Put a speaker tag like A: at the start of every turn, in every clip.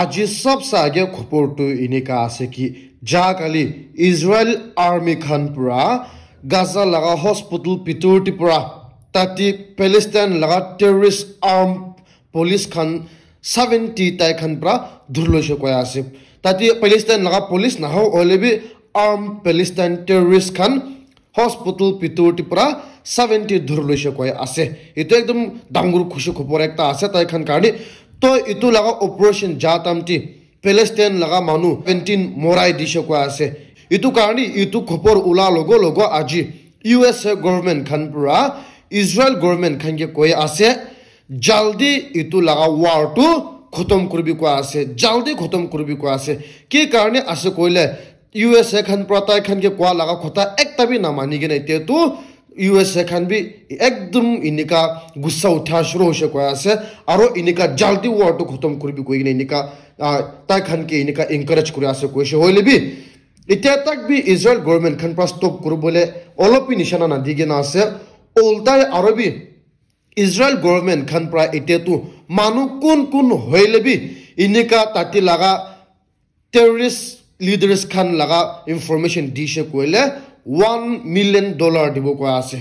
A: আজি চব চাগে খবৰটো এনেকা আছে কি যাকালি ইজৰাইল আৰ্মি খান পৰা গাজা লগা হস্পিটেল ভিতৰতে পৰা তাতে পেলেষ্টাইন লগা টেৰৰিষ্ট আৰ্ম পুলিচ ছেভেণ্টি তাইখন পৰা ধৰি লৈছে কয় আছে তাতে পেলেষ্টাইন লগা পুলিচ নাহক হ'লে বি আৰ্ম পেলেষ্টাইন টেৰৰিষ্ট খান হস্পিটেল ভিতৰতে পৰা ছেভেণ্টি ধৰি লৈছে কোৱা আছে এইটো একদম ডাঙৰ খুচি খবৰ এটা আছে তাইখন কাৰণে তো ইটো লগা অপারেশন যা তামটি প্যালেস্টাইন মানু পেন্টিন মরাই দিছে কয়া আছে ইটো কারণে ইটো খবর উলা লগ লগ আজি ইউএস গভর্নমেন্ট খান পুরা ইসরায়েল গভর্নমেন্ট খান কে আছে জলদি ইটো লগা ওয়ার টু খতম কৰিবি কোৱা আছে জলদি খতম কৰিবি কোৱা আছে কি কাৰণে আছে কৈলে ইউএস এখান প্রতাই খান কে কয়া লগা কথা একটাবি না মানি গনে তেতু ইউএছএ খান বি একদম এনেকা গুচা উঠা চুৰ হৈছে কৈ আছে আৰু এনেকা জাল্টি ৱাৰটো খতম কৰিবি কৈ কিনে এনেকা তাই খানকে এনেকা এনকাৰেজ কৰি আছে কৈছে হৈ লবি এতিয়া তাক বি ইজৰাইল গভৰ্ণমেণ্ট খান পৰা ষ্টপ কৰিবলৈ অলপ নিচিনা নাদি কিনা আছে অল্টাই আৰু বি ইজৰাইল গভৰ্ণমেণ্ট খান পৰা এতিয়াতো মানুহ কোন কোন হৈ লবি এনেকা তাতে লগা টেৰৰিষ্ট লিডাৰছ খান লগা ইনফৰ্মেশ্যন দিছে কৈলে ওৱান মিলিয়ন ডলাৰ দিব কোৱা আছে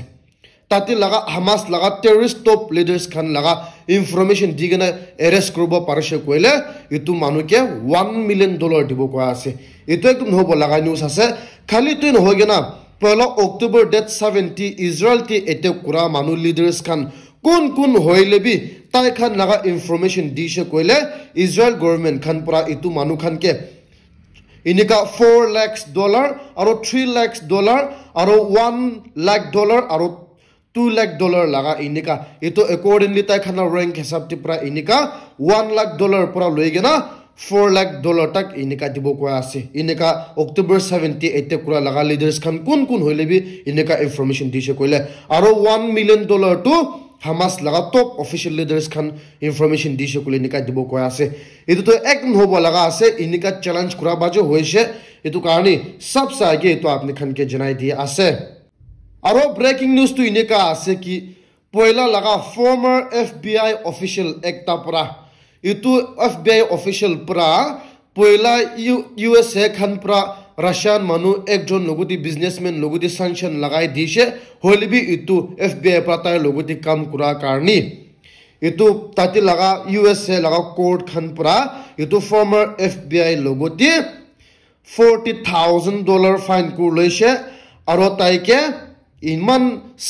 A: তাতে লগা হামাছ লগা টেৰৰিষ্ট টপ লিডাৰ্ছ খান লগা ইনফৰ্মেশ্যন দি কিনে এৰেষ্ট কৰিব পাৰিছে কৈলে এইটো মানুহকে ওৱান মিলিয়ন ডলাৰ দিব কোৱা আছে এইটো একদম নহ'ব লগা নিউজ আছে খালীটোৱে নহয় কেনা পহিলা অক্টোবৰ ডেট ছেভেণ্টি ইজৰাইলটি এটেক কৰা মানুহ লিডাৰ্ছ খান কোন কোন হৈ তাই খান লগা ইনফৰ্মেশ্যন দিছে কৈলে ইজৰাইল গভৰ্ণমেণ্ট খান পৰা এইটো খানকে এনেকুৱা ফ'ৰ লেক্স ডলাৰ আৰু থ্ৰী লেক্স ডলাৰ আৰু ওৱান লাখ ডলাৰ আৰু টু লাখ ডলাৰ লগা এনেকুৱা এইটো একৰ্ডিংলি তাইখানৰ ৰেংক হিচাপটি পৰা এনেকুৱা ওৱান লাখ ডলাৰৰ পৰা লৈ কিনে ফ'ৰ লাখ ডলাৰ তাক এনেকুৱা দিব কোৱা আছে এনেকুৱা অক্টোবৰ ছেভেণ্টি এইটে কৰা লগা লিডাৰ্ছখন কোন কোন হ'লে বি এনেকুৱা ইনফৰ্মেশ্যন দিছে কৈলে আৰু ওৱান মিলিয়ন ডলাৰটো হামাস লগা টপ অফিচিয়েল লিডাৰ্ছ খান ইনফৰমেশ্যন দিছে বুলি এনেকা দিব কোৱা আছে এইটোতো একদম হ'ব লগা আছে এনেকা চেলেঞ্জ কৰা বাজে হৈছে এইটো কাৰণে চবচে আগে এইটো আপুনি খানকে জনাই দিয়া আছে আৰু ব্ৰেকিং নিউজটো এনেকা আছে কি পইলা লগা former F B I official একটাৰ পৰা এইটো এফ বি আই অফিচিয়েল পৰা পইলা ইউ ইউ এছ এ খান পৰা ৰাছিয়ান মানুহ একজন লগতে বিজনেছমেন লগতে চেংচন লগাই দিছে হ'লে বি এইটো এফ বি আইৰ পৰা তাইৰ লগতে কাম কৰাৰ কাৰণে এইটো তাতে লগা ইউ এছ এ লগা কোৰ্টখন পৰা এইটো ফৰ্মাৰ এফ বি আইৰ লগতে ফাইন কৰ লৈছে আৰু তাইকে ইমান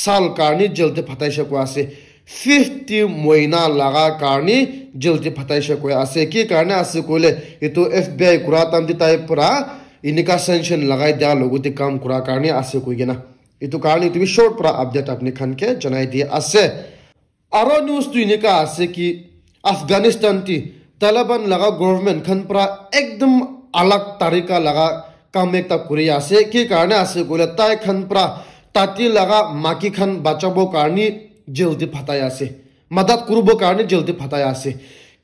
A: চাল কাৰণে জেলতে ফাটাইছে কোৱা আছে ফিফটি মইনা লগা কাৰণে জেলতে ফাটাইছে কৈ আছে কি কাৰণে আছে কৈলে এইটো এফ বি আই কৰা তাৰ তাইৰ পৰা इनका सेंशन लगाई दिया लोगों ते काम करा कारण आसे कोई कोइगेना इतु कारणे तुबी शॉर्ट पर अपडेट अपने खान के जनाई दिए आसे आरो न्यूज तो इनका आसे कि अफगानिस्तान ती तालिबान लगा गवर्नमेंट खान पर एकदम अलग तरीका लगा काम एक तक कुरी आसे के कारण आसे गोले ताय खान पर ताती लगा माकी खान बचाबो कारण जल्दी फताया आसे मदद करबो कारण जल्दी फताया आसे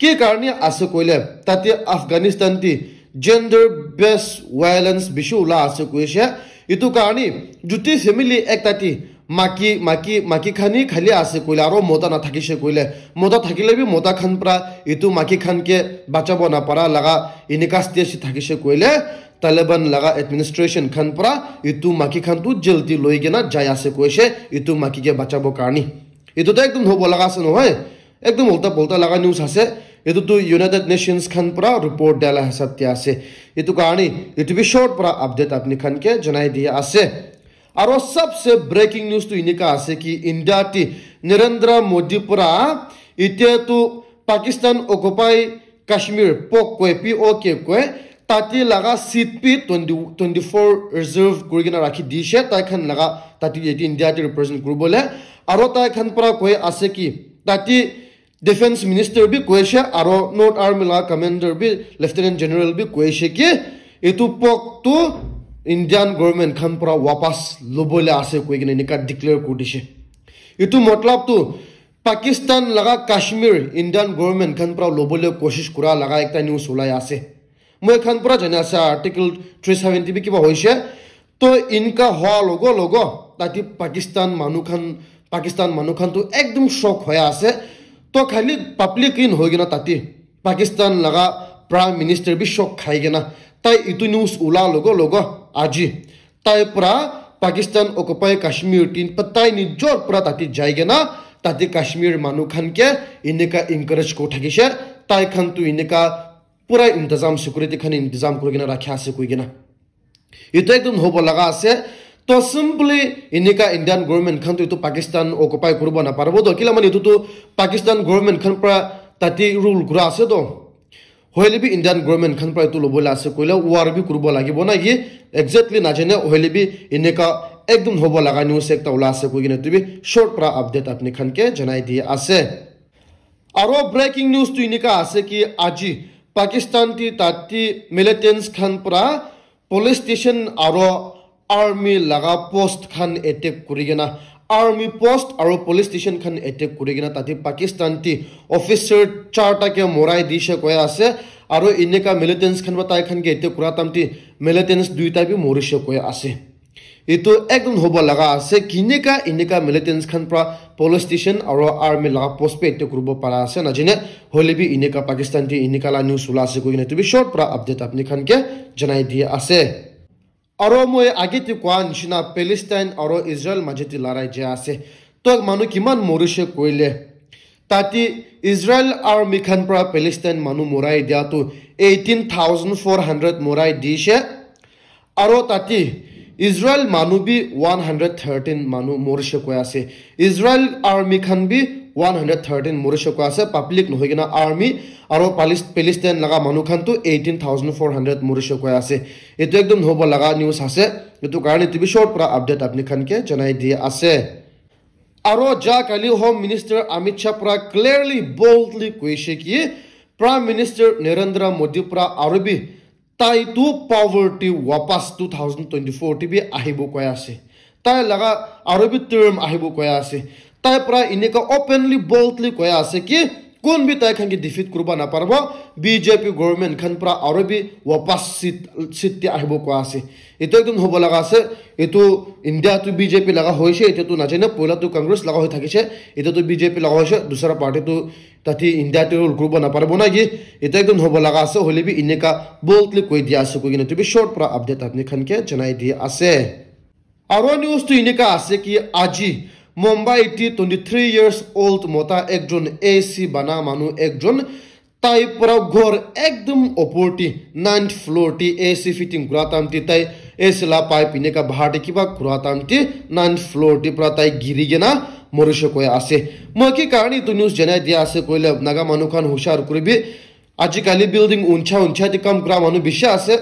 A: के कारण आसे कोले ताती अफगानिस्तान ती gender based violence bishu la ase kuisha itu kaani juti family ekta ti maki maki maki khani khali ase kuila ro mota na thakise kuile mota thakile bi mota khan pra itu maki khan ke bachabo na para laga inikas ti si thakise kuile taliban laga administration khan pra itu maki khan tu jaldi loigena jay ase kuise itu maki ke bachabo kaani itu ta ekdum hobo laga ase no hoy ekdum bolta bolta laga news ase එතුතු United Nations කන් පුරා report ඩැල හසත්‍යයාසේ. এটু කාණි ඉටි විෂෝට් পুরা update আপনি খানকে জানাই দিয়ে අසේ. আর সবসে breaking news তো ইনিকা আছে কি ইন্ডিয়াটি নরেন্দ্র মোদী পুরা এতিয়াতো পাকিস্তান অকুপাই কাশ্মীর পক কয়ে পি ও কে কয়ে তাতে লাগা seat P twenty twenty four reserve কৰি কিনে ৰাখি দিছে তাইখান লাগা তাতে ইণ্ডিয়াটি ৰিপ্ৰেজেণ্ট কৰিবলৈ আৰু তাইখান পুরা কয়ে আছে কি তাতে defense minister bi kweshe aro north army la commander bi lieutenant general bi kweshe ki etu pok tu indian government khan pura wapas lobole ase koi gine nika declare ko dise etu matlab tu pakistan laga kashmir indian government khan pura lobole koshish kura laga ekta news ulai ase moi khan pura jane ase article 370 bi kiba hoise to inka hoa logo logo tati pakistan manukhan pakistan manukhan tu ekdum shock hoya ase তো খালি public in হৈ কিনা তাতে পাকিস্তান লগা prime minister B shock খাই কিনা তাই ইটো নিউজ ওলা লগ লগ আজি তাই পৰা পাকিস্তান অকুপাই কাশ্মীৰ টিন তাই নিজৰ পৰা তাতে যায় কিনা তাতে কাশ্মীৰ মানুহখনকে এনেকুৱা এনকাৰেজ কৰি থাকিছে তাইখনতো এনেকুৱা পূৰা ইণ্টজাম চিকিউৰিটিখন ইণ্টজাম কৰি কিনে ৰাখি আছে কৈ কিনা এইটো একদম হ'ব লগা আছে তো চিম্পলি এনেকা ইণ্ডিয়ান গভৰ্ণমেণ্টখনটো এইটো পাকিস্তান অকুপাই কৰিব নাপাৰিব দিয়ক কিলা মানে এইটোতো পাকিস্তান গভৰ্ণমেণ্টখন পৰা তাতে ৰুল কৰা আছে দিয়ক হৈলিবি ইণ্ডিয়ান গভৰ্ণমেণ্টখন পৰা এইটো ল'বলৈ আছে কৰিলে ৱাৰ বি কৰিব লাগিব না সি একজেক্টলি নাজানে হৈলিবি এনেকুৱা একদম হ'ব লগা নিউজ এটা ওলাই আছে কৈ কিনে তুমি শ্বৰ্ট পৰা আপডেট আপুনি খানকে জনাই দিয়ে আছে আৰু ব্ৰেকিং নিউজটো এনেকা আছে কি আজি পাকিস্তানটি তাতে মিলিটেন্সখন পৰা পুলিচ ষ্টেচন আৰু আৰ্মি লগা পষ্ট খান এটেক কৰি কিনে আৰ্মি পষ্ট আৰু পুলিচ ষ্টেচন খান এটেক কৰি কিনে তাতে পাকিস্তানটি অফিচাৰ চাৰটাকে মৰাই দিছে কৈ আছে আৰু এনেকুৱা মিলিটেঞ্চ খান বা তাইখানকে এতিয়া কৰা তামটি মিলিটেঞ্চ দুয়োটাকে মৰিছে কৈ আছে এইটো একদম হ'ব লগা আছে কিনেকা এনেকুৱা মিলিটেঞ্চ খান পৰা পুলিচ ষ্টেচন আৰু আৰ্মি লগা পষ্ট পে এতিয়া কৰিব পৰা আছে নাজানে হ'লে বি এনেকুৱা পাকিস্তানটি এনেকুৱা লা নিউজ ওলাইছে কৈ কিনে তুমি শ্বৰ্ট পৰা আপডেট আপুনি খানকে জনাই দিয়ে আছে আৰু মই আগেতে কোৱা নিচিনা পেলেষ্টাইন আৰু ইজৰাইল মাজেদি লৰাই যে আছে তই মানুহ কিমান মৰিছে কৰিলে তাতে ইজৰাইল আৰ্মিখন পৰা পেলেষ্টাইন মানুহ মৰাই দিয়াটো এইটিন থাউজেণ্ড ফ'ৰ হাণ্ড্ৰেড মৰাই দিছে আৰু তাতে ইজৰাইল মানুহ বি ওৱান হাণ্ড্ৰেড থাৰ্টিন মানুহ মৰিছে কৈ আছে ইজৰাইল আৰ্মিখন বি ওৱান হাণ্ড্ৰেড থাৰ্টিন মৰিচকো আছে পাব্লিক নহয় কিনা আৰ্মি আৰু পালিচ পেলিষ্টাইন লগা মানুহখনটো এইটিন থাউজেণ্ড ফ'ৰ হাণ্ড্ৰেড মৰিচকৈ আছে এইটো একদম নহ'ব লগা নিউজ আছে এইটো কাৰণে টি শ্ব'ৰ পৰা আপডেট আপুনিখনকে জনাই দিয়ে আছে আৰু যা কালি হোম মিনিষ্টাৰ অমিত শ্বাহ পৰা ক্লিয়াৰলি বল্ডলি কৈছে কি প্ৰাইম মিনিষ্টাৰ নৰেন্দ্ৰ মোদীৰ পৰা আৰু বি তাইটো পাৱাৰ্টি ৱাপাচ টু থাউজেণ্ড টুৱেণ্টি ফ'ৰ টি আহিব কৈ আছে তাই লগা আৰু বি আহিব কৈ আছে তাইৰ পৰা এনেকুৱা অপেনলি বল্ডলি কৈ আছে কি কোন বি তাই খান ডিফিট কৰিব নাপাৰিব বিজেপি গভৰ্ণমেণ্ট খান পৰা আৰু বি ৱাপাচ চিট আহিব কোৱা আছে এইটো একদম হ'ব লগা আছে এইটো ইণ্ডিয়াতো বিজেপি লগা হৈছে এতিয়াতো নাজানে পইলাটো কংগ্ৰেছ লগা হৈ থাকিছে এতিয়াতো বিজেপি লগা হৈছে দুচৰা পাৰ্টিটো তাতে ইণ্ডিয়াটো ৰোল কৰিব নাপাৰিব কি এতিয়া একদম হ'ব লগা আছে হ'লে বি এনেকুৱা বল্ডলি কৈ দিয়া আছে কৈ কিনে তুমি শ্বৰ্ট পৰা আপডেট আপনি খানকে জনাই দি আছে আৰু নিউজটো এনেকুৱা আছে কি আজি মুম্বাইটি টুৱেণ্টি থ্ৰী ইয়াৰ্ছ অল্ড মতা একজন এ চি বনা মানুহ একজন তাই পূৰা ঘৰ একদম ওপৰটি নাইন্থ ফ্ল'ৰটি এ চি ফিটিং কৰাটি তাই এ চিলা পাই পিনে কা ভাৰটি কিবা কৰাটি নাইন্থ ফ্ল'ৰটিৰ পৰা তাই গিৰি কিনা মৰিছে কৈ আছে মই কি কাৰণে এইটো নিউজ জনাই দিয়া আছে কৰিলে নাগা মানুহখন হুচাৰ কৰিবি আজিকালি বিল্ডিং উঞ্চা উঞ্চাই দি কাম কৰা মানুহ বেছি আছে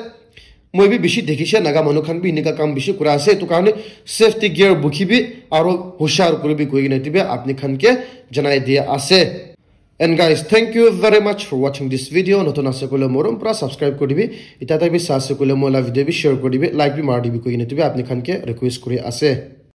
A: মই বি বেছি দেখিছে নাগা মানুহ খান বি এনেকুৱা কাম বেছি কৰা আছে সেইটো কাৰণে চেফটি গিয়াৰ বুকিবি আৰু হুচিয়াৰ কৰিবি কৈ কিনে তিবি আপুনি খানকে জনাই দিয়া আছে and guys thank you very much for ৱাচিং দিছ ভিডিঅ' নতুন আছে কৰিলে মৰম পৰা ছাবস্ক্ৰাইব কৰি দিবি এতিয়া তাৰ বি চাৰ্চ কৰিলে মই লাভ ভিডিঅ' বি শ্বেয়াৰ কৰি দিবি লাইক বি মাৰ দিবি কৈ কিনে তিবি আপুনি খানকে ৰিকুৱেষ্ট কৰি আছে